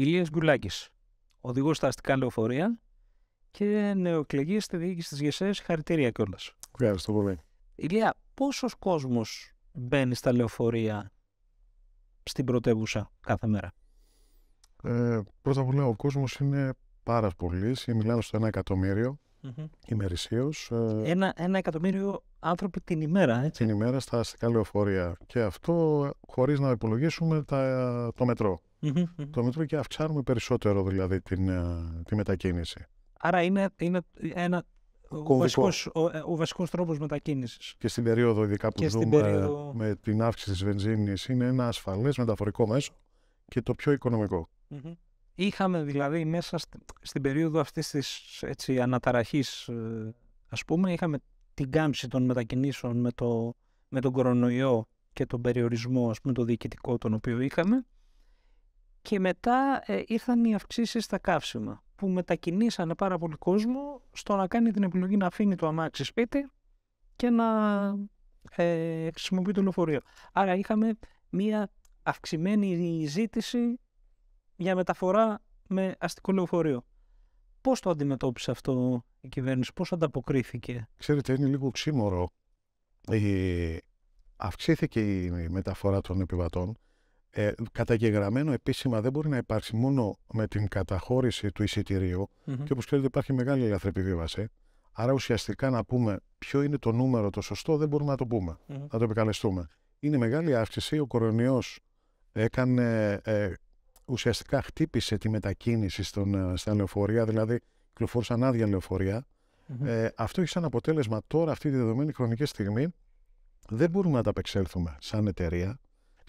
Ηλίας Γκουλάκης, οδηγός στα αστικά λεωφορεία και νεοεκλεγής στη διοίκηση της ΓΕΣΕΣ. Χαρητήρια κιόλας. Ευχαριστώ πολύ. Ηλία, πόσος κόσμος μπαίνει στα λεωφορεία στην πρωτεύουσα κάθε μέρα. Ε, πρώτα απ' όλα ο κόσμος είναι πάρα πολύ. Μιλάμε στο ένα εκατομμύριο ημερησίως. Ε, ένα, ένα εκατομμύριο άνθρωποι την ημέρα, έτσι. Την ημέρα στα αστικά λεωφορεία. Και αυτό χωρίς να υπολογίσουμε τα, το μετρό mm-hmm. το μετρό και αυξάνουμε περισσότερο δηλαδή την, ε, τη μετακίνηση. Άρα είναι, είναι ένα ο βασικός, ο, ε, ο βασικός τρόπος μετακίνησης. Και στην περίοδο ειδικά που και ζούμε με την αύξηση της βενζίνης είναι ένα ασφαλές μεταφορικό μέσο και το πιο οικονομικο mm-hmm. Είχαμε δηλαδή μέσα στην περίοδο αυτής της έτσι, αναταραχής ε, ας πούμε είχαμε την κάμψη των μετακινήσεων με, το, με τον κορονοϊό και τον περιορισμό ας πούμε το διοικητικό τον οποίο είχαμε και μετά ε, ήρθαν οι αυξήσεις στα καύσιμα, που μετακινήσανε πάρα πολύ κόσμο στο να κάνει την επιλογή να αφήνει το αμάξι σπίτι και να ε, χρησιμοποιεί το λεωφορείο. Άρα είχαμε μία αυξημένη ζήτηση για μεταφορά με αστικό λεωφορείο. Πώς το αντιμετώπισε αυτό η κυβέρνηση, πώς ανταποκρίθηκε. Ξέρετε, είναι λίγο ξύμορο. Η αυξήθηκε η μεταφορά των επιβατών ε, καταγεγραμμένο επίσημα δεν μπορεί να υπάρξει μόνο με την καταχώρηση του εισιτηρίου mm-hmm. και όπως ξέρετε υπάρχει μεγάλη ελαφρεπιβίβαση. Άρα ουσιαστικά να πούμε ποιο είναι το νούμερο το σωστό δεν μπορούμε να το πούμε, να το επικαλεστούμε. Είναι μεγάλη αύξηση, ο κορονοϊός έκανε, ε, ουσιαστικά χτύπησε τη μετακίνηση στον, ε, στα λεωφορεία, δηλαδή κυκλοφόρησαν κυκλοφορούσαν άδεια Ε, αυτό έχει σαν αποτέλεσμα τώρα αυτή τη δεδομένη χρονική στιγμή δεν μπορούμε να τα απεξέλθουμε σαν εταιρεία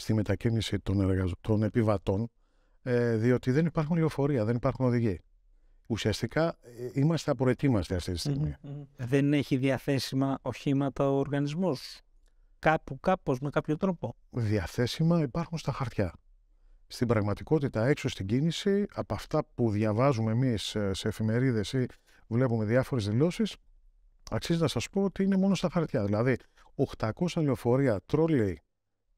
στη μετακίνηση των, εργαζο... των επιβατών, ε, διότι δεν υπάρχουν λεωφορεία, δεν υπάρχουν οδηγοί. Ουσιαστικά ε, είμαστε απροετοίμαστοι αυτή τη στιγμη Δεν έχει διαθέσιμα οχήματα ο οργανισμός. Κάπου, κάπως με κάποιο τρόπο. Διαθέσιμα υπάρχουν στα χαρτιά. Στην πραγματικότητα, έξω στην κίνηση, από αυτά που διαβάζουμε εμείς ε, σε εφημερίδες ή βλέπουμε διάφορες δηλώσεις, αξίζει να σας πω ότι είναι μόνο στα χαρτιά. Δηλαδή, 800 λεωφορεία, τρόλεϊ,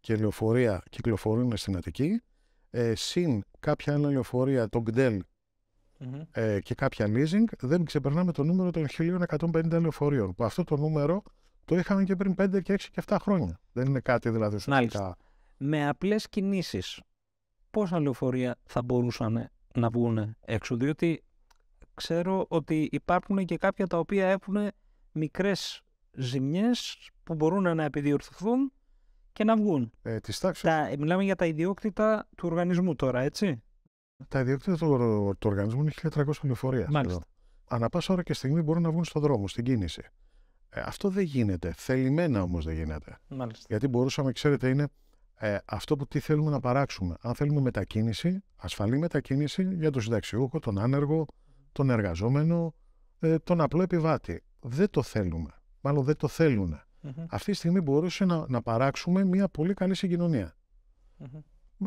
και λεωφορεία κυκλοφορούν στην Αττική, ε, συν κάποια άλλη λεωφορεία, το GDEL ε, και κάποια leasing, δεν ξεπερνάμε το νούμερο των 1150 λεωφορείων. Που αυτό το νούμερο το είχαμε και πριν 5 και 6 και 7 χρόνια. Δεν είναι κάτι δηλαδή ουσιαστικά. Με απλές κινήσεις, πόσα λεωφορεία θα μπορούσαν να βγουν έξω, διότι ξέρω ότι υπάρχουν και κάποια τα οποία έχουν μικρές ζημιές που μπορούν να επιδιορθωθούν και να βγουν. Ε, Τα, ε, μιλάμε για τα ιδιόκτητα του οργανισμού τώρα, έτσι. Τα ιδιόκτητα του, του οργανισμού είναι 1.300 λεωφορεία. Μάλιστα. Ανά πάσα ώρα και στιγμή μπορούν να βγουν στον δρόμο, στην κίνηση. Ε, αυτό δεν γίνεται. Θελημένα όμως δεν γίνεται. Μάλιστα. Γιατί μπορούσαμε, ξέρετε, είναι ε, αυτό που τι θέλουμε να παράξουμε. Αν θέλουμε μετακίνηση, ασφαλή μετακίνηση για τον συνταξιούχο, τον άνεργο, τον εργαζόμενο, ε, τον απλό επιβάτη. Δεν το θέλουμε. Μάλλον δεν το θέλουν mm Αυτή τη στιγμή μπορούσε να, να παράξουμε μια πολύ καλή συγκοινωνία.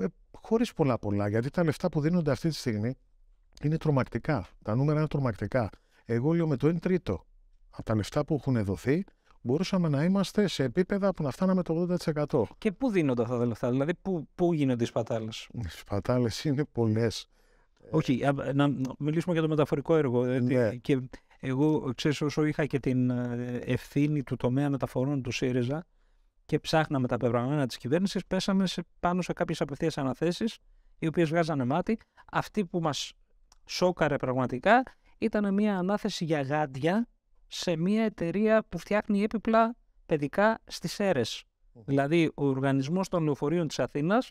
Ε, Χωρίς πολλά πολλά, γιατί τα λεφτά που δίνονται αυτή τη στιγμή είναι τρομακτικά. Τα νούμερα είναι τρομακτικά. Εγώ λέω με το 1 τρίτο από τα λεφτά που έχουν δοθεί, μπορούσαμε να είμαστε σε επίπεδα που να φτάναμε το 80%. Και πού δίνονται αυτά τα λεφτά, δηλαδή πού, πού γίνονται οι σπατάλες. Οι σπατάλες είναι πολλές. Όχι, να μιλήσουμε για το μεταφορικό έργο. Ναι. Ε, εγώ, ξέρεις, όσο είχα και την ε, ευθύνη του τομέα μεταφορών του ΣΥΡΙΖΑ και ψάχναμε τα πεπραγμένα της κυβέρνησης, πέσαμε σε, πάνω σε κάποιες απευθείας αναθέσεις, οι οποίες βγάζανε μάτι. Αυτή που μας σόκαρε πραγματικά ήταν μια ανάθεση για γάντια σε μια εταιρεία που φτιάχνει έπιπλα παιδικά στις αίρες. Δηλαδή, ο οργανισμός των λεωφορείων της Αθήνας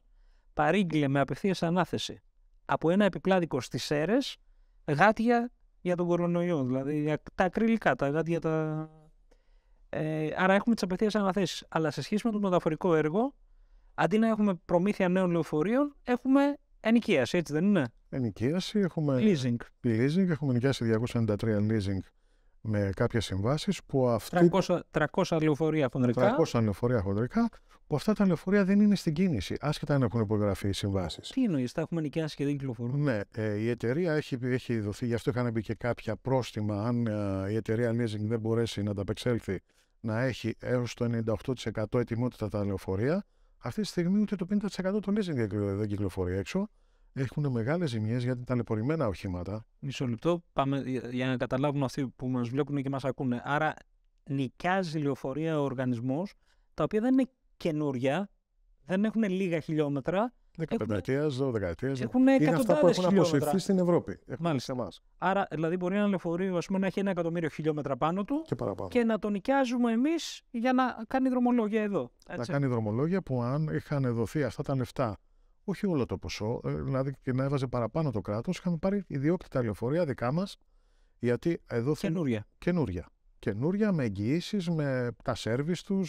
παρήγγειλε με απευθείας ανάθεση από ένα επιπλάδικο στις αίρες γάτια για τον κορονοϊό, δηλαδή τα ακριλικά, τα γάτια, τα... Ε, άρα έχουμε τις απευθείας αναθέσεις. Αλλά σε σχέση με το μεταφορικό έργο, αντί να έχουμε προμήθεια νέων λεωφορείων, έχουμε ενοικίαση, έτσι δεν είναι. Ενοικίαση, έχουμε. Leasing. Leasing, έχουμε ενοικιάσει 293 leasing με κάποιες συμβάσεις που αυτή. 300, 300 λεωφορεία χοντρικά. 300 λεωφορεία χοντρικά, που αυτά τα λεωφορεία δεν είναι στην κίνηση, άσχετα αν έχουν υπογραφεί οι συμβάσεις. Τι εννοείς, τα έχουμε νοικιάσει και δεν κυκλοφορούν. Ναι, ε, η εταιρεία έχει, έχει δοθεί, γι' αυτό είχαν μπει και κάποια πρόστιμα, αν ε, η εταιρεία leasing δεν μπορέσει να ανταπεξέλθει, να έχει έως το 98% ετοιμότητα τα λεωφορεία. Αυτή τη στιγμή ούτε το 50% των leasing δεν κυκλοφορεί έξω έχουν μεγάλες ζημιές γιατί τα ταλαιπωρημένα οχήματα. Μισό λεπτό, πάμε για να καταλάβουν αυτοί που μας βλέπουν και μας ακούνε. Άρα, νοικιάζει λεωφορεία ο οργανισμός, τα οποία δεν είναι καινούρια, δεν έχουν λίγα χιλιόμετρα. 15 ετία, 12 ετία. Έχουν Είναι αυτά που έχουν αποσυρθεί στην Ευρώπη. Έχουν Μάλιστα. Εμάς. Άρα, δηλαδή, μπορεί ένα λεωφορείο ας πούμε, να έχει ένα εκατομμύριο χιλιόμετρα πάνω του και, να το νοικιάζουμε εμείς για να κάνει δρομολόγια εδώ. Έτσι. Να κάνει δρομολόγια που αν είχαν δοθεί αυτά τα λεφτά όχι όλο το ποσό, ε, δηλαδή και να έβαζε παραπάνω το κράτος, είχαμε πάρει ιδιόκτητα λεωφορεία δικά μας. Γιατί εδώ. Καινούρια. Καινούρια. Καινούρια με εγγυήσεις, με τα σερβις τους,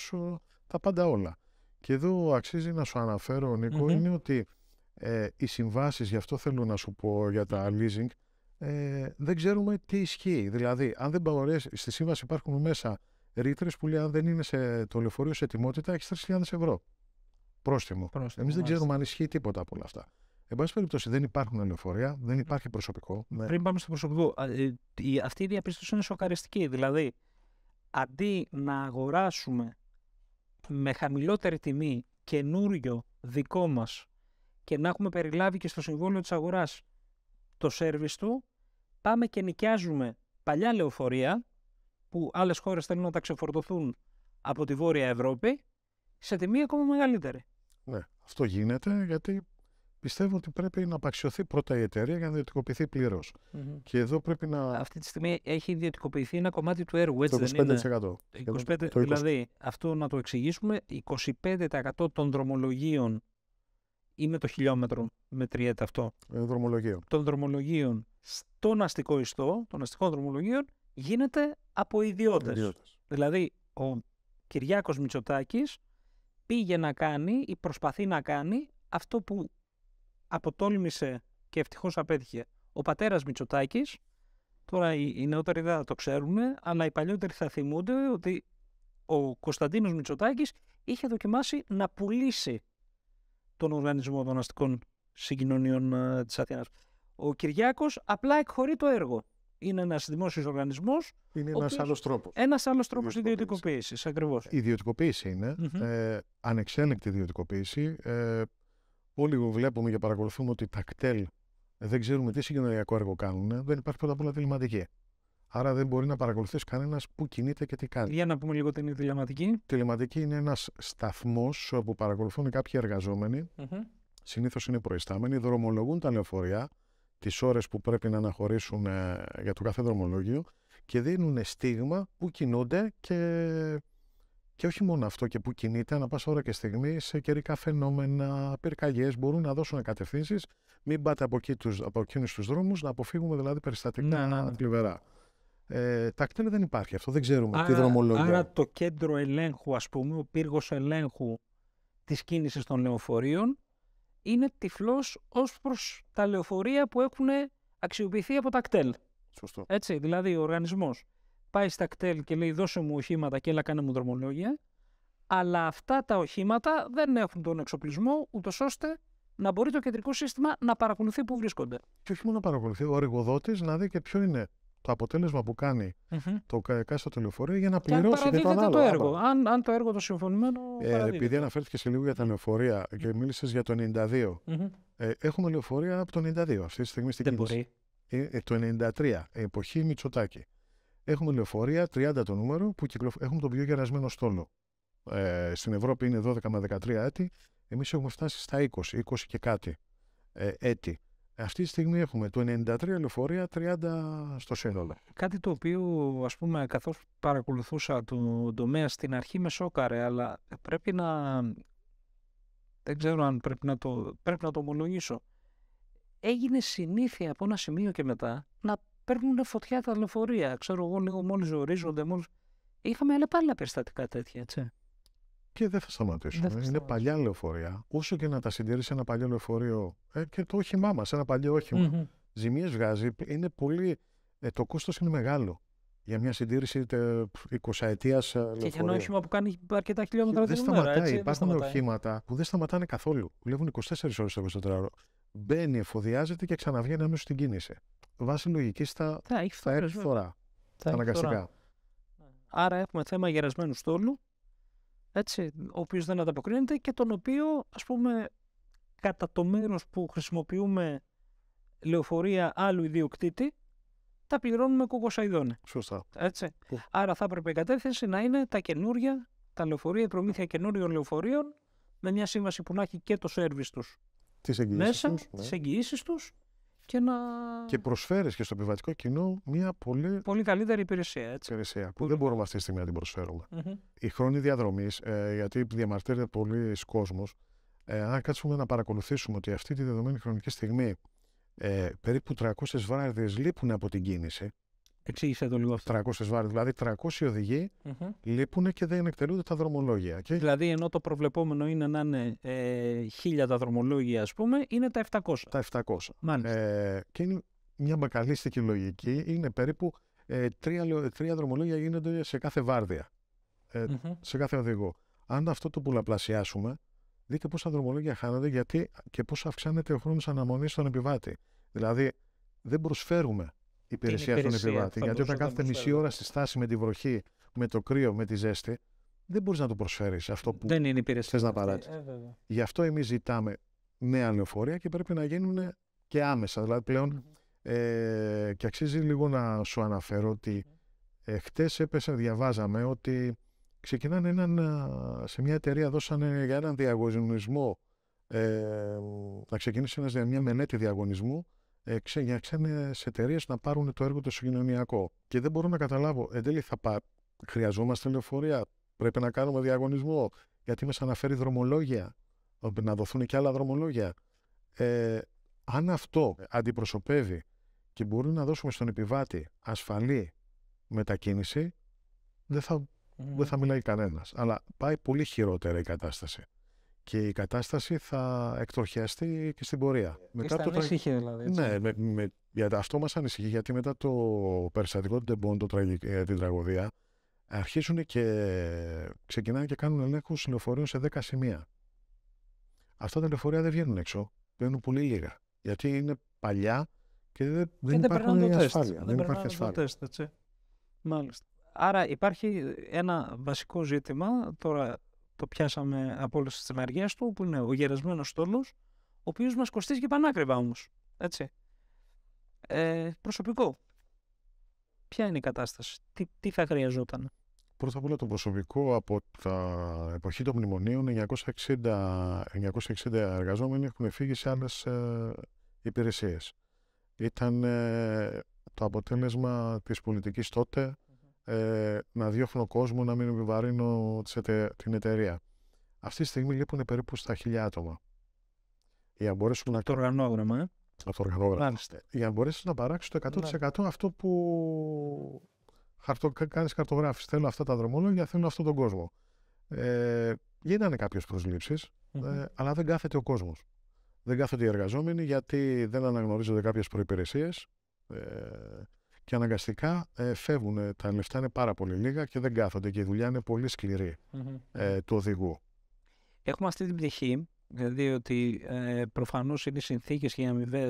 τα πάντα όλα. Και εδώ αξίζει να σου αναφέρω, είναι ότι ε, οι συμβάσεις, γι' αυτό θέλω να σου πω για τα leasing, ε, δεν ξέρουμε τι ισχύει. Δηλαδή, αν δεν παγορέσει, στη σύμβαση υπάρχουν μέσα ρήτρες που λέει αν δεν είναι σε, το λεωφορείο σε ετοιμότητα, έχεις 3.000 ευρώ. Πρόστιμο. πρόστιμο Εμείς δεν ξέρουμε αν ισχύει τίποτα από όλα αυτά. Εν πάση περιπτώσει, δεν υπάρχουν λεωφορεία, δεν υπάρχει προσωπικό. Ναι. Πριν πάμε στο προσωπικό, ε, αυτή η διαπίστωση είναι σοκαριστική. Δηλαδή, αντί να αγοράσουμε με χαμηλότερη τιμή καινούριο δικό μας και να έχουμε περιλάβει και στο συμβόλαιο της αγοράς το σερβις του, πάμε και νοικιάζουμε παλιά λεωφορεία που άλλες χώρες θέλουν να τα ξεφορτωθούν από τη Βόρεια Ευρώπη σε τιμή ακόμα μεγαλύτερη. Ναι, αυτό γίνεται γιατί πιστεύω ότι πρέπει να απαξιωθεί πρώτα η εταιρεία για να ιδιωτικοποιηθεί Και εδώ πρέπει να. Αυτή τη στιγμή έχει ιδιωτικοποιηθεί ένα κομμάτι του έργου, έτσι το 25%. 25%. Δηλαδή, αυτό να το εξηγήσουμε, 25% των δρομολογίων ή με το χιλιόμετρο μετριέται αυτό. Ε, δρομολογίων. Των δρομολογίων στον αστικό ιστό, των αστικών δρομολογίων, γίνεται από ιδιώτες. Δηλαδή, ο Κυριάκος Μητσοτάκης πήγε να κάνει ή προσπαθεί να κάνει αυτό που αποτόλμησε και ευτυχώς απέτυχε ο πατέρας Μητσοτάκης. Τώρα οι νεότεροι δεν θα το ξέρουν, αλλά οι παλιότεροι θα θυμούνται ότι ο Κωνσταντίνος Μητσοτάκης είχε δοκιμάσει να πουλήσει τον Οργανισμό των Αστικών Συγκοινωνιών ε, της Αθήνας. Ο Κυριάκος απλά εκχωρεί το έργο είναι ένας δημόσιος οργανισμός. Είναι ένας άλλος τρόπος. Ένας άλλος τρόπος ιδιωτικοποίησης, ακριβώς. Η ιδιωτικοποίηση είναι. Mm-hmm. Ε, ανεξέλεγκτη ιδιωτικοποίηση. Ε, όλοι βλέπουμε και παρακολουθούμε ότι τα κτέλ δεν ξέρουμε τι συγκοινωνιακό έργο κάνουν. Δεν υπάρχει πρώτα απ' όλα τηλεματική. Άρα δεν μπορεί να παρακολουθείς κανένας που κινείται και τι κάνει. Για να πούμε λίγο τι είναι η τηλεματική. Τηλεματική είναι ένας σταθμός όπου παρακολουθούν κάποιοι εργαζόμενοι. Συνήθως είναι προϊστάμενοι, δρομολογούν τα λεωφορεία τις ώρες που πρέπει να αναχωρήσουν ε, για το κάθε δρομολόγιο και δίνουν στίγμα που κινούνται και, και όχι μόνο αυτό και που κινείται ανά πάσα ώρα και στιγμή σε καιρικά φαινόμενα, πυρκαγιές μπορούν να δώσουν κατευθύνσεις. μην πάτε από, εκείνους τους δρόμους, να αποφύγουμε δηλαδή περιστατικά να, ναι. ναι, ναι. Ε, τα δεν υπάρχει αυτό, δεν ξέρουμε άρα, τι δρομολόγια. Άρα το κέντρο ελέγχου ας πούμε, ο πύργος ελέγχου της κίνησης των λεωφορείων είναι τυφλός ως προς τα λεωφορεία που έχουν αξιοποιηθεί από τα κτέλ. Σωστό. Έτσι, δηλαδή ο οργανισμός πάει στα κτέλ και λέει δώσε μου οχήματα και έλα κάνε μου δρομολόγια, αλλά αυτά τα οχήματα δεν έχουν τον εξοπλισμό ούτως ώστε να μπορεί το κεντρικό σύστημα να παρακολουθεί που βρίσκονται. Και όχι μόνο να παρακολουθεί, ο εργοδότης να δει και ποιο είναι το αποτέλεσμα που κάνει mm-hmm. το εκάστοτε λεωφορείο για να πληρώσει και, αν και το, το έργο. Αν, αν το έργο το συμφωνημένο. Ε, επειδή αναφέρθηκε σε λίγο για τα λεωφορεια και μίλησες για το 92. Ε, έχουμε λεωφορεία από το 92 αυτή τη στιγμή στην Δεν μπορεί. Ε, ε το 93, εποχή Μητσοτάκη. Έχουμε λεωφορεία 30 το νούμερο που κυκλοφο... έχουν τον πιο γερασμένο στόλο. Ε, στην Ευρώπη είναι 12 με 13 έτη. Εμείς έχουμε φτάσει στα 20, 20 και κάτι ε, έτη. Αυτή τη στιγμή έχουμε το 93 λεωφορεία, 30 στο σύνολο. Κάτι το οποίο, ας πούμε, καθώς παρακολουθούσα τον τομέα στην αρχή με σόκαρε, αλλά πρέπει να... Δεν ξέρω αν πρέπει να το, πρέπει να το ομολογήσω. Έγινε συνήθεια από ένα σημείο και μετά να παίρνουν φωτιά τα λεωφορεία. Ξέρω εγώ λίγο μόλις ορίζονται, μόλις... Είχαμε άλλα πάλι περιστατικά τέτοια, έτσι και δεν θα σταματήσουν. Είναι παλιά λεωφορεία. Όσο και να τα συντηρεί ένα παλιό λεωφορείο ε, και το όχημά μας, ένα παλιό όχημα, mm-hmm. ζημίες βγάζει. Είναι πολύ, ε, το κόστος είναι μεγάλο για μια συντήρηση 20 ετία ε, Και ένα όχημα που κάνει αρκετά χιλιόμετρα την Δεν Σταματάει. Υπάρχουν οχήματα που δεν σταματάνε καθόλου. Βλέπουν 24 ώρες το 24ωρο. Μπαίνει, εφοδιάζεται και ξαναβγαίνει αμέσως στην κίνηση. Βάσει λογικής θα, θα, θα Άρα έχουμε θέμα γερασμένου στόλου έτσι, ο οποίος δεν ανταποκρίνεται και τον οποίο ας πούμε κατά το μέρος που χρησιμοποιούμε λεωφορεία άλλου ιδιοκτήτη τα πληρώνουμε κουκοσαϊδόνε. Σωστά. Έτσι. Άρα θα έπρεπε η κατεύθυνση να είναι τα καινούρια, τα λεωφορεία, η προμήθεια καινούριων λεωφορείων με μια σύμβαση που να έχει και το σέρβις τους τις μέσα, ναι. τις εγγυήσεις τους και να. και προσφέρεις και στο επιβατικό κοινό μια πολύ. Πολύ καλύτερη υπηρεσία. Έτσι. Υπηρεσία που, δεν μπορούμε αυτή τη στιγμή να την προσφερουμε mm Η χρόνη διαδρομής, ε, γιατί διαμαρτύρεται πολύ κόσμος, ε, αν κάτσουμε να παρακολουθήσουμε ότι αυτή τη δεδομένη χρονική στιγμή ε, περίπου 300 βάρδιε λείπουν από την κίνηση, Εξήγησε το λίγο αυτό. 300 βάρδια, δηλαδή 300 οδηγοί mm-hmm. λείπουν και δεν εκτελούνται τα δρομολόγια. Και... Δηλαδή, ενώ το προβλεπόμενο είναι να είναι ε, 1000 τα δρομολόγια, ας πούμε, είναι τα 700. Τα 700. Μάλιστα. Ε, και είναι μια μπακαλίστικη λογική. Είναι περίπου ε, τρία, τρία δρομολόγια γίνονται σε κάθε βάρδια. Ε, σε κάθε οδηγό. Αν αυτό το πουλαπλασιάσουμε, δείτε πόσα δρομολόγια χάνονται γιατί και πώ αυξάνεται ο χρόνος αναμονής στον επιβάτη. Δηλαδή, δεν προσφέρουμε υπηρεσία στον επιβάτη. Γιατί όταν κάθεται μισή ώρα στη στάση με τη βροχή, με το κρύο, με τη ζέστη, δεν μπορείς να το προσφέρεις αυτό που δεν θες να παράξει. Ε, Γι' αυτό εμείς ζητάμε νέα λεωφορεία και πρέπει να γίνουν και άμεσα. Δηλαδή Ε, και αξίζει λίγο να σου αναφέρω ότι ε, χτες έπεσε, διαβάζαμε ότι ξεκινάνε έναν, σε μια εταιρεία δώσανε για έναν διαγωνισμό ε, να ξεκινήσει ένας μια μελέτη διαγωνισμού ε, για ξένες εταιρείες να πάρουν το έργο το συγκοινωνιακό. Και δεν μπορώ να καταλάβω, εν τέλει θα χρειαζόμαστε λεωφορεία, πρέπει να κάνουμε διαγωνισμό, γιατί μας αναφέρει δρομολόγια, να δοθούν και άλλα δρομολόγια. Ε, αν αυτό αντιπροσωπεύει και μπορεί να δώσουμε στον επιβάτη ασφαλή μετακίνηση, δεν θα, δεν θα μιλάει κανένας. Αλλά πάει πολύ χειρότερα η κατάσταση και η κατάσταση θα εκτροχιαστεί και στην πορεία. Και μετά το ανησυχεί δηλαδή. Ναι, με, με, για, αυτό μας ανησυχεί γιατί μετά το περιστατικό του Ντεμπόν, το, ε, την τραγωδία, αρχίζουν και ξεκινάνε και κάνουν ελέγχους λεωφορείων σε 10 σημεία. Αυτά τα λεωφορεία δεν βγαίνουν έξω, βγαίνουν πολύ λίγα. Γιατί είναι παλιά και δεν, δεν, ε, δεν υπάρχουν ασφάλεια. Δεν, δεν υπάρχει ασφάλεια. Τεστ, έτσι. Μάλιστα. Άρα υπάρχει ένα βασικό ζήτημα τώρα το πιάσαμε από όλες τις ενεργέ του, που είναι ο γερασμένος τόλο, ο οποίος μας κοστίζει και πανάκριβα όμως. Έτσι. Ε, προσωπικό. Ποια είναι η κατάσταση, τι, τι θα χρειαζόταν. Πρώτα απ' όλα το προσωπικό από τα εποχή των μνημονίων 960, 960 εργαζόμενοι έχουν φύγει σε άλλες ε, υπηρεσίες. Ήταν το αποτέλεσμα της πολιτικής τότε ε, να διώχνω κόσμο, να μην επιβαρύνω την εταιρεία. Αυτή τη στιγμή λείπουν περίπου στα χιλιά άτομα. Για να Το οργανόγραμμα, ε. το οργανόγραμμα. Ε, για να μπορέσεις να παράξεις το 100% ναι. αυτό που χαρτο... κάνεις χαρτογράφηση. Θέλω αυτά τα δρομολόγια, θέλω αυτόν τον κόσμο. Ε, γίνανε κάποιες ε, αλλά δεν κάθεται ο κόσμος. Δεν κάθεται οι εργαζόμενοι γιατί δεν αναγνωρίζονται κάποιες προπηρεσίε. Ε, και αναγκαστικά ε, φεύγουν. Τα λεφτά είναι πάρα πολύ λίγα και δεν κάθονται και η δουλειά είναι πολύ σκληρή mm-hmm. του οδηγού. Έχουμε αυτή την πτυχή, δηλαδή ότι ε, προφανώς είναι οι συνθήκες και οι αμοιβές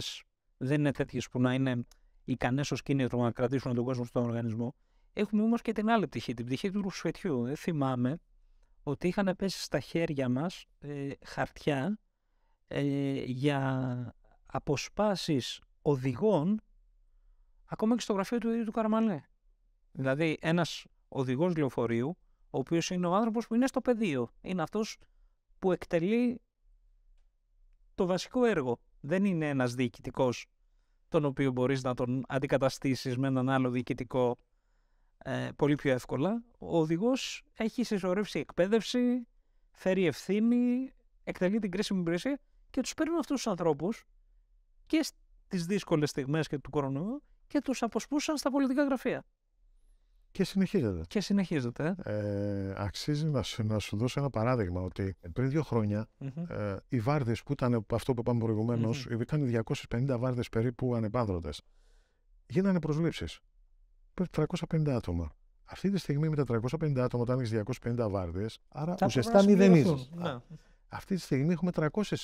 δεν είναι τέτοιες που να είναι ικανές ως κίνητρο να κρατήσουν τον κόσμο στον οργανισμό. Έχουμε όμως και την άλλη πτυχή, την πτυχή του ρουσφετιού. θυμάμαι ότι είχαν πέσει στα χέρια μας χαρτιά για αποσπάσεις οδηγών ακόμα και στο γραφείο του ίδιου του Καραμαλέ. Δηλαδή, ένας οδηγός λεωφορείου, ο οποίος είναι ο άνθρωπος που είναι στο πεδίο. Είναι αυτός που εκτελεί το βασικό έργο. Δεν είναι ένας διοικητικός, τον οποίο μπορείς να τον αντικαταστήσεις με έναν άλλο διοικητικό ε, πολύ πιο εύκολα. Ο οδηγός έχει συσσωρεύσει εκπαίδευση, φέρει ευθύνη, εκτελεί την κρίσιμη υπηρεσία και τους παίρνουν αυτούς τους ανθρώπους και στις δύσκολες στιγμές και του κορονοϊού και τους αποσπούσαν στα πολιτικά γραφεία. Και συνεχίζεται. Και συνεχίζεται. Ε, αξίζει να σου, δώσω ένα παράδειγμα ότι πριν δύο ε, οι βάρδες που ήταν αυτό που είπαμε προηγουμένως, mm-hmm. ήταν 250 βάρδες περίπου ανεπάνδρωτε. Γίνανε προσλήψεις. 350 άτομα. Αυτή τη στιγμή με τα 350 άτομα, όταν έχεις 250 βάρδες, άρα ουσιαστικά μηδενίζει. Ναι. Αυτή τη στιγμή έχουμε 300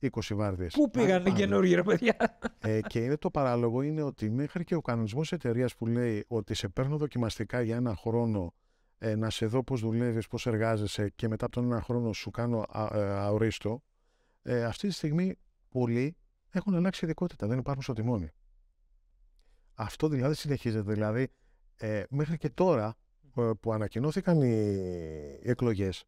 20 βάρδιε. Πού πήγαν οι καινούργοι, ρε παιδιά. Ε, και είναι το παράλογο είναι ότι μέχρι και ο κανονισμός εταιρείας που λέει ότι σε παίρνω δοκιμαστικά για ένα χρόνο ε, να σε δω πώς δουλεύεις, πώς εργάζεσαι και μετά από τον ένα χρόνο σου κάνω α, ε, αορίστο. Ε, αυτή τη στιγμή πολλοί έχουν αλλάξει ειδικότητα, δεν υπάρχουν στο τιμόνι. Αυτό δηλαδή συνεχίζεται. Δηλαδή, ε, μέχρι και τώρα που ανακοινώθηκαν οι, οι εκλογές,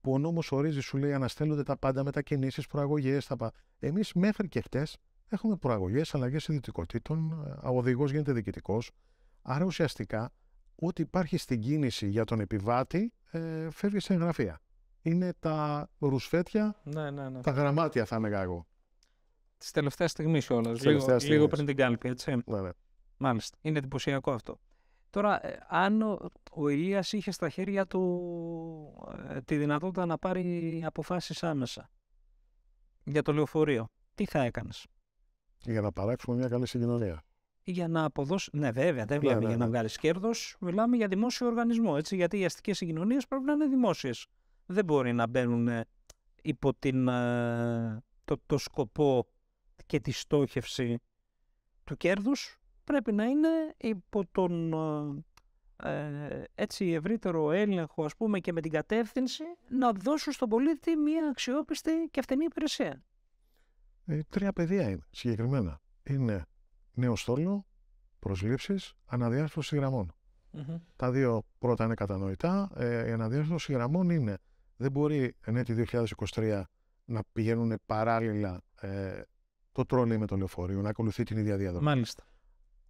που ο νόμος ορίζει, σου λέει, αναστέλλονται τα πάντα μετακινήσει, προαγωγές, τα πάντα. Εμείς μέχρι και χτες έχουμε προαγωγές, αλλαγές ιδιωτικοτήτων, ε, ο οδηγός γίνεται διοικητικός. Άρα ουσιαστικά ό,τι υπάρχει στην κίνηση για τον επιβάτη ε, φεύγει σε εγγραφεία. Είναι τα ρουσφέτια, ναι, ναι, ναι. τα γραμμάτια θα έλεγα εγώ. Τη τελευταία στιγμή όλα Λίγο, λίγο πριν την κάλπη, έτσι. Ναι, Μάλιστα. Είναι εντυπωσιακό αυτό. Τώρα, ε, αν ο Ηλίας είχε στα χέρια του ε, τη δυνατότητα να πάρει αποφάσεις άμεσα για το λεωφορείο, τι θα έκανες. Για να παράξουμε μια καλή συγκοινωνία. Για να αποδώσει. Ναι, βέβαια, δεν μιλάμε ναι, ναι, για να ναι. βγάλεις κέρδος. Μιλάμε για δημόσιο οργανισμό. Έτσι, γιατί οι αστικές συγκοινωνίες πρέπει να είναι δημόσιες. Δεν μπορεί να μπαίνουν ε, υπό το, το σκοπό και τη στόχευση του κέρδους πρέπει να είναι υπό τον ε, ε, έτσι ευρύτερο έλεγχο ας πούμε και με την κατεύθυνση να δώσουν στον πολίτη μια αξιόπιστη και αυτενή υπηρεσία. Ε, τρία πεδία είναι συγκεκριμένα. Είναι νέο στόλο, προσλήψεις, αναδιάρθρωση Τα δύο πρώτα είναι κατανοητά. η αναδιάρθρωση γραμμών είναι δεν μπορεί εν έτη 2023 να πηγαίνουν παράλληλα το τρόλι με το λεωφορείο, να ακολουθεί την ίδια διαδρομή. Μάλιστα.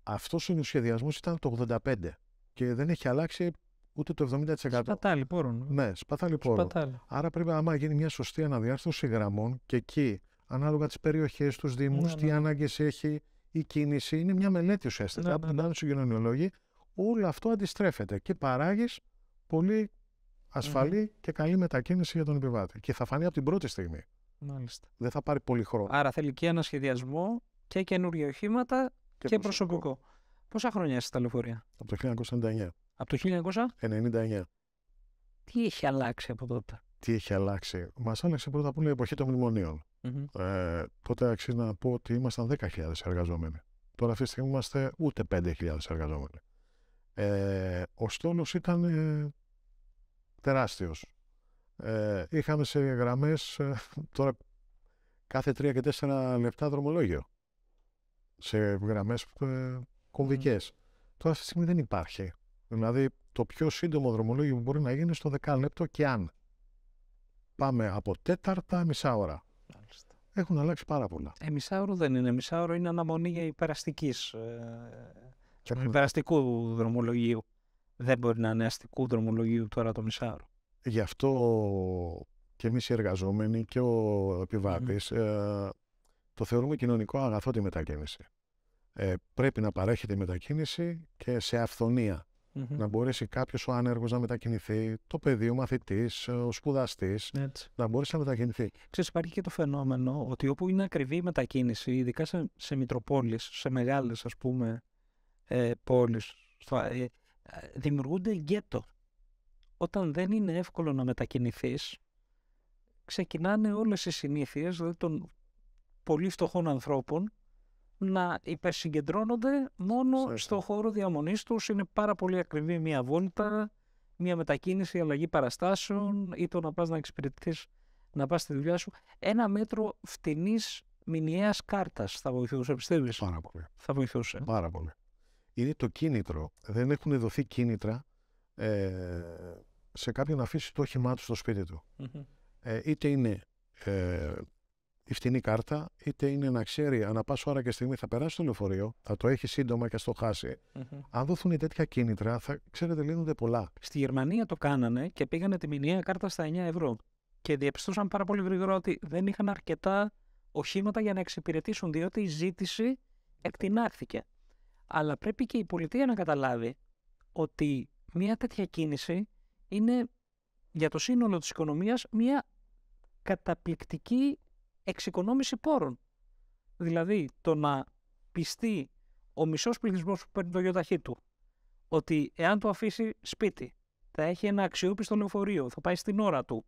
Αυτός ο σχεδιασμό ήταν το 85 και δεν έχει αλλάξει ούτε το 70%. Σπατά πόρων. Ε. Ναι, σπατά πόρων. Άρα πρέπει, να γίνει μια σωστή αναδιάρθρωση γραμμών και εκεί, ανάλογα ναι, ναι, τις περιοχές, τους Δήμου, τι ναι. ανάγκες έχει η κίνηση, είναι μια μελέτη ουσιαστικά ναι, από την του κοινωνιολόγη. Όλο αυτό αντιστρέφεται και παράγεις πολύ και καλή μετακίνηση για τον επιβάτη. Και θα φανεί από την πρώτη στιγμή. Μάλιστα. Δεν θα πάρει πολύ χρόνο. Άρα θέλει και ένα σχεδιασμό και καινούργια οχήματα και, και προσωπικό. προσωπικό. Πόσα χρόνια είσαι στα λεωφορεία. Από το 1999. Από το 1999. Τι έχει αλλάξει από τότε. Τι έχει αλλάξει. Μας άλλαξε πρώτα απ' όλα η εποχή των μνημονίων. Ε, τότε αξίζει να πω ότι ήμασταν 10.000 εργαζόμενοι. Τώρα αυτή τη στιγμή είμαστε ούτε 5.000 εργαζόμενοι. Ε, ο στόλος ήταν ε, τεράστιος. Ε, είχαμε σε γραμμές ε, τώρα κάθε 3 και 4 λεπτά δρομολόγιο σε γραμμές ε, κομβικές. Τώρα αυτή τη στιγμή δεν υπάρχει. Δηλαδή, το πιο σύντομο δρομολόγιο που μπορεί να γίνει στο δεκάλεπτο και αν. Πάμε από τέταρτα μισά ώρα. Έχουν αλλάξει πάρα πολλά. Ε, ώρα δεν είναι. ώρα, είναι αναμονή υπεραστικής. Ε, υπεραστικού δρομολογίου. Δεν μπορεί να είναι αστικού δρομολογίου τώρα το μισάωρο. Γι' αυτό και εμείς οι εργαζόμενοι και ο επιβάτης το θεωρούμε κοινωνικό αγαθό τη μετακίνηση. Ε, πρέπει να παρέχεται μετακίνηση και σε αυθονια Να μπορέσει κάποιος ο άνεργος να μετακινηθεί, το παιδί, ο μαθητής, ο σπουδαστής, να μπορέσει να μετακινηθεί. Ξέρεις, υπάρχει και το φαινόμενο ότι όπου είναι ακριβή η μετακίνηση, ειδικά σε, σε σε μεγάλες ας πούμε ε, πόλεις, ε, ε, δημιουργούνται γκέτο. Όταν δεν είναι εύκολο να μετακίνηθεί, ξεκινάνε όλες οι συνήθειες. Δηλαδή πολύ φτωχών ανθρώπων να υπερσυγκεντρώνονται μόνο στο χώρο διαμονής τους. Είναι πάρα πολύ ακριβή μια βόλτα, μια μετακίνηση, αλλαγή παραστάσεων ή το να πας να εξυπηρετηθείς, να πας στη δουλειά σου. Ένα μέτρο φτηνής μηνιαίας κάρτας θα βοηθούσε, πιστεύεις. Πάρα πολύ. Θα βοηθούσε. Πάρα πολύ. Είναι το κίνητρο. Δεν έχουν δοθεί κίνητρα ε, σε κάποιον να αφήσει το όχημά του στο σπίτι του. Ε, είτε είναι ε, η φτηνή κάρτα, είτε είναι να ξέρει ανά πάσα ώρα και στιγμή θα περάσει το λεωφορείο, θα το έχει σύντομα και θα το χασει mm-hmm. Αν δοθούν τέτοια κίνητρα, θα ξέρετε, λύνονται πολλά. Στη Γερμανία το κάνανε και πήγανε τη μηνιαία κάρτα στα 9 ευρώ. Και διαπιστώσαν πάρα πολύ γρήγορα ότι δεν είχαν αρκετά οχήματα για να εξυπηρετήσουν, διότι η ζήτηση εκτινάχθηκε. Αλλά πρέπει και η πολιτεία να καταλάβει ότι μια τέτοια κίνηση είναι για το σύνολο της οικονομίας μια καταπληκτική εξοικονόμηση πόρων. Δηλαδή, το να πιστεί ο μισός πληθυσμός που παίρνει το γιοταχή του ότι εάν του αφήσει σπίτι, θα έχει ένα αξιόπιστο λεωφορείο, θα πάει στην ώρα του,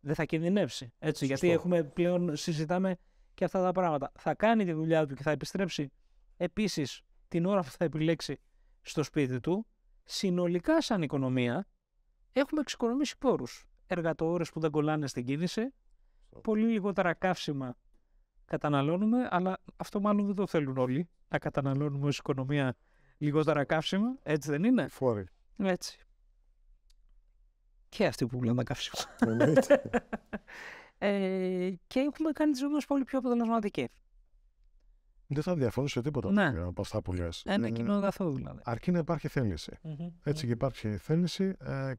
δεν θα κινδυνεύσει. Έτσι, γιατί έχουμε πλέον συζητάμε και αυτά τα πράγματα. Θα κάνει τη δουλειά του και θα επιστρέψει επίσης την ώρα που θα επιλέξει στο σπίτι του. Συνολικά, σαν οικονομία, έχουμε εξοικονομήσει πόρους. Εργατόρες που δεν κολλάνε στην κίνηση, πολύ λιγότερα καύσιμα καταναλώνουμε, αλλά αυτό μάλλον δεν το θέλουν όλοι, να καταναλώνουμε ως οικονομία λιγότερα καύσιμα, έτσι δεν είναι. Φόρη. Έτσι. Και αυτοί που πουλάνε τα καύσιμα. ε, και έχουμε κάνει τη ζωή μας πολύ πιο αποτελεσματική. Δεν θα διαφωνήσω τίποτα ναι. από αυτά που λες. Ένα ε, ναι, κοινό αγαθό δηλαδή. Αρκεί να υπάρχει Έτσι ναι. και υπάρχει θέληση, ε,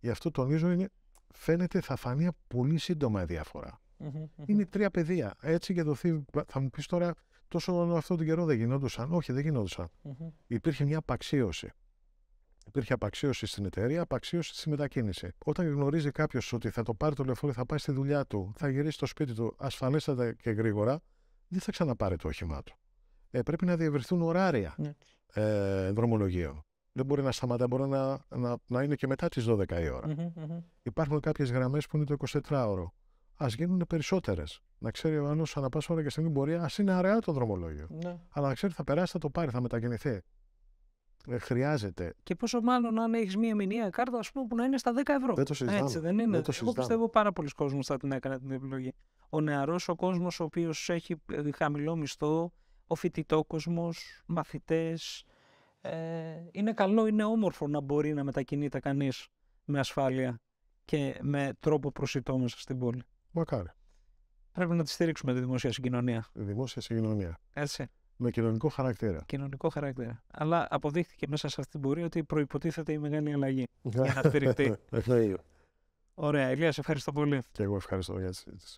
γι' αυτό τονίζω είναι φαίνεται θα φανεί πολύ σύντομα η διαφορα Είναι τρία παιδεία. Έτσι και δοθεί, θα μου πεις τώρα, τόσο όλο αυτόν τον καιρό δεν γινόντουσαν. Όχι, δεν γινόντουσαν. Υπήρχε μια απαξίωση. Υπήρχε απαξίωση στην εταιρεία, απαξίωση στη μετακίνηση. Όταν γνωρίζει κάποιος ότι θα το πάρει το λεωφορείο, θα πάει στη δουλειά του, θα γυρίσει στο σπίτι του ασφαλέστατα και γρήγορα, δεν θα ξαναπάρει το όχημά του. Ε, πρέπει να διευρυνθούν ωράρια ναι. ε, δρομολογίων δεν μπορεί να σταματά, μπορεί να, να, είναι και μετά τις 12 η ωρα υπαρχουν κάποιες γραμμές που είναι το 24ωρο. Α γίνουν περισσότερες Να ξέρει ο Άννο ανά πάσα ώρα και στιγμή μπορεί, ας είναι αραιά το δρομολόγιο. Ναι. Αλλά να ξέρει θα περάσει, θα το πάρει, θα μετακινηθεί. Ε, χρειάζεται. Και πόσο μάλλον αν έχεις μία μηνιαία κάρτα, ας πούμε, που να είναι στα 10 ευρώ. Δεν το συζητάμε. Έτσι, δεν είναι. Δεν Εγώ πιστεύω πάρα πολλοί κόσμοι θα την έκανε την επιλογή. Ο νεαρός, ο κόσμος, ο οποίος έχει ε, χαμηλό μισθό, ο φοιτητό κόσμο, μαθητές, ε, είναι καλό, είναι όμορφο να μπορεί να μετακινείται κανείς με ασφάλεια και με τρόπο προσιτό μέσα στην πόλη. Μακάρι. Πρέπει να τη στηρίξουμε τη δημόσια συγκοινωνία. δημόσια συγκοινωνία. Έτσι. Με κοινωνικό χαρακτήρα. Κοινωνικό χαρακτήρα. Αλλά αποδείχθηκε μέσα σε αυτή την πορεία ότι προποτίθεται η μεγάλη αλλαγή για να στηριχτεί. Ωραία. Ηλίας, ευχαριστώ πολύ. Και εγώ ευχαριστώ για τη συζήτηση.